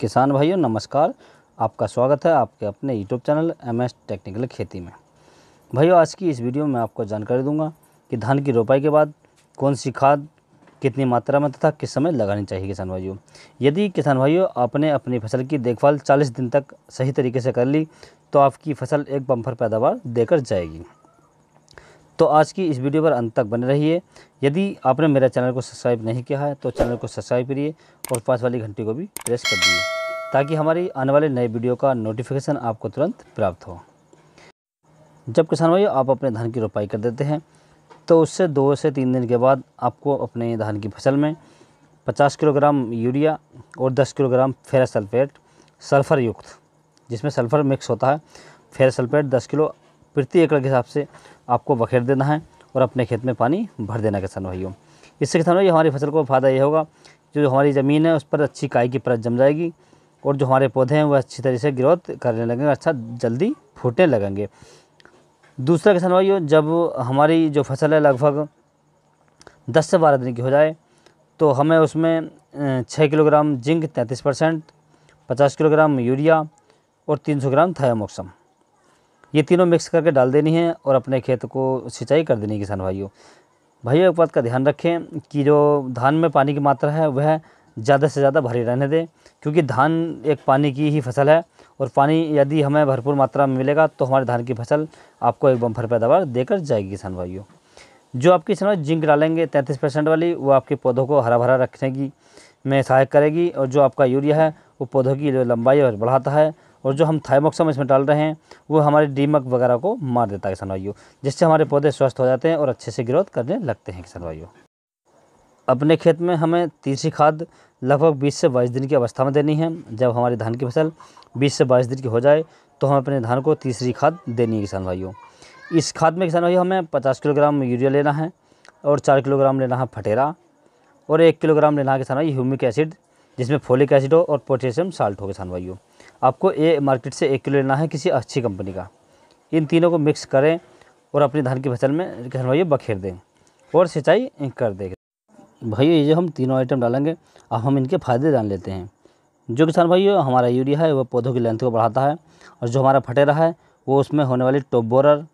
किसान भाइयों नमस्कार आपका स्वागत है आपके अपने YouTube channel M S technical खेती में भाइयों आज की इस वीडियो में आपको जानकारी दूंगा कि धान की रोपाई के बाद कौन सी खाद कितनी मात्रा में तथा किस समय लगानी चाहिए किसान भाइयों यदि किसान भाइयों आपने अपनी फसल की देखभाल 40 दिन तक सही तरीके से कर ली तो आपकी फसल एक बम्फर पैदावार देकर जाएगी तो आज की इस वीडियो पर अंत तक बने रहिए यदि आपने मेरा चैनल को सब्सक्राइब नहीं किया है तो चैनल को सब्सक्राइब करिए और पास वाली घंटी को भी प्रेस कर दिए ताकि हमारी आने वाले नए वीडियो का नोटिफिकेशन आपको तुरंत प्राप्त हो जब किसान भाई आप अपने धान की रोपाई कर देते हैं तो उससे दो से तीन दिन के बाद आपको अपने धान की फसल में 50 किलोग्राम यूरिया और 10 किलोग्राम फेरासल्फेट सल्फेट सल्फ़र युक्त जिसमें सल्फ़र मिक्स होता है फेरासल्फेट सल्फेट 10 किलो प्रति एकड़ के हिसाब से आपको बखेर देना है और अपने खेत में पानी भर देना किसान भाइयों इससे किसान भाई हमारी फसल को फ़ायदा ये होगा जो हमारी ज़मीन है उस पर अच्छी काई की परत जम जाएगी और जो हमारे पौधे हैं वह अच्छी तरीके से ग्रोथ करने लगेंगे अच्छा जल्दी फूटने लगेंगे दूसरा किसान भाइयों जब हमारी जो फसल है लगभग दस से बारह दिन की हो जाए तो हमें उसमें छः किलोग्राम जिंक तैंतीस परसेंट पचास किलोग्राम यूरिया और तीन सौ ग्राम थायामोक्सम ये तीनों मिक्स करके डाल देनी है और अपने खेत को सिंचाई कर देनी है किसान भाइयों भाइयों एक बात का ध्यान रखें कि जो धान में पानी की मात्रा है वह ज़्यादा से ज़्यादा भरी रहने दें क्योंकि धान एक पानी की ही फसल है और पानी यदि हमें भरपूर मात्रा में मिलेगा तो हमारे धान की फसल आपको एक बम्फर पैदावार देकर जाएगी किसान भाइयों जो आपकी इसमें जिंक डालेंगे तैंतीस परसेंट वाली वो आपके पौधों को हरा भरा रखने की में सहायक करेगी और जो आपका यूरिया है वो पौधों की जो लंबाई और बढ़ाता है और जो हम थायमोक्सम इसमें डाल रहे हैं वो हमारे डीमक वगैरह को मार देता है किसान भाइयों जिससे हमारे पौधे स्वस्थ हो जाते हैं और अच्छे से ग्रोथ करने लगते हैं किसान भाइयों अपने खेत में हमें तीसरी खाद लगभग बीस से बाईस दिन की अवस्था में देनी है जब हमारी धान की फसल बीस से बाईस दिन की हो जाए तो हम अपने धान को तीसरी खाद देनी है किसान भाइयों इस खाद में किसान भाइयों हमें पचास किलोग्राम यूरिया लेना है और चार किलोग्राम लेना है फटेरा और एक किलोग्राम लेना है किसान भाई ह्यूमिक एसिड जिसमें फोलिक एसिड हो और पोटेशियम साल्ट हो किसान भाइयों आपको ये मार्केट से एक किलो लेना है किसी अच्छी कंपनी का इन तीनों को मिक्स करें और अपनी धान की फसल में किसान भाइयों बखेर दें और सिंचाई कर दें भाइयों ये जो हम तीनों आइटम डालेंगे अब हम इनके फ़ायदे जान लेते हैं जो किसान भाइयों हमारा यूरिया है वह पौधों की लेंथ को बढ़ाता है और जो हमारा फटेरा है वो उसमें होने वाली टॉप बोरर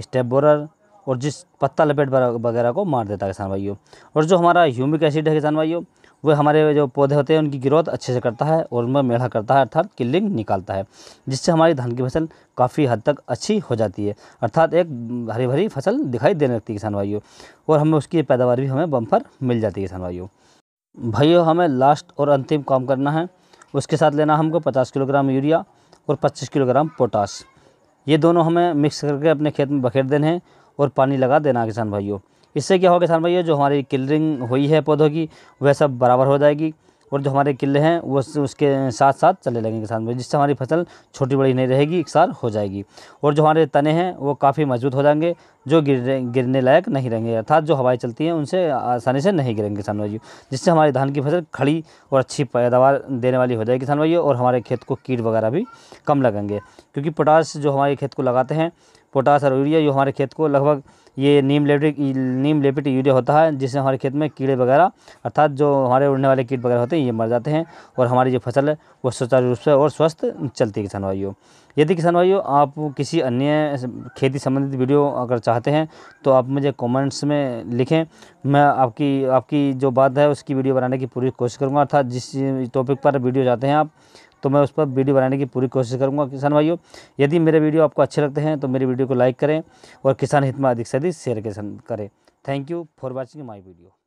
स्टेप बोरर और जिस पत्ता लपेट वगैरह को मार देता है किसान भाइयों और जो हमारा ह्यूमिक एसिड है किसान भाइयों वह हमारे जो पौधे होते हैं उनकी ग्रोथ अच्छे से करता है और उनमें मेढ़ा करता है अर्थात किलिंग निकालता है जिससे हमारी धान की फसल काफ़ी हद तक अच्छी हो जाती है अर्थात एक हरी भरी फसल दिखाई देने लगती है किसान भाइयों और हमें उसकी पैदावार भी हमें बम्फर मिल जाती है किसान भाइयों भाइयों हमें लास्ट और अंतिम काम करना है उसके साथ लेना हमको पचास किलोग्राम यूरिया और पच्चीस किलोग्राम पोटास ये दोनों हमें मिक्स करके अपने खेत में बखेर देने हैं और पानी लगा देना किसान भाइयों इससे क्या होगा किसान भाई जो हमारी किलरिंग हुई है पौधों की वह सब बराबर हो जाएगी और जो हमारे किले हैं वो उसके साथ साथ चले लगेंगे किसान भाई जिससे हमारी फसल छोटी बड़ी नहीं रहेगी एक साल हो जाएगी और जो हमारे तने हैं वो काफ़ी मजबूत हो जाएंगे जो गिर गिरने लायक नहीं रहेंगे अर्थात जो हवाएं चलती हैं उनसे आसानी से नहीं गिरेंगे किसान भाइयों जिससे हमारी धान की फसल खड़ी और अच्छी पैदावार देने वाली हो जाएगी किसान भाइयों और हमारे खेत को कीट वगैरह भी कम लगेंगे क्योंकि पोटास जो हमारे खेत को लगाते हैं पोटास और यूरिया जो हमारे खेत को लगभग ये नीम लेपिट नीम लेपिट यूरिया होता है जिससे हमारे खेत में कीड़े वगैरह अर्थात जो हमारे उड़ने वाले कीट वगैरह होते हैं ये मर जाते हैं और हमारी जो फसल है वो सुचारू रूप से और स्वस्थ चलती है किसान भाइयों यदि किसान भाइयों आप किसी अन्य खेती संबंधित वीडियो अगर चाहते हैं तो आप मुझे कमेंट्स में लिखें मैं आपकी आपकी जो बात है उसकी वीडियो बनाने की पूरी कोशिश करूँगा अर्थात जिस टॉपिक पर वीडियो जाते हैं आप तो मैं उस पर वीडियो बनाने की पूरी कोशिश करूँगा किसान भाइयों यदि मेरे वीडियो आपको अच्छे लगते हैं तो मेरी वीडियो को लाइक करें और किसान हित में अधिक से अधिक शेयर करें thank you for watching my video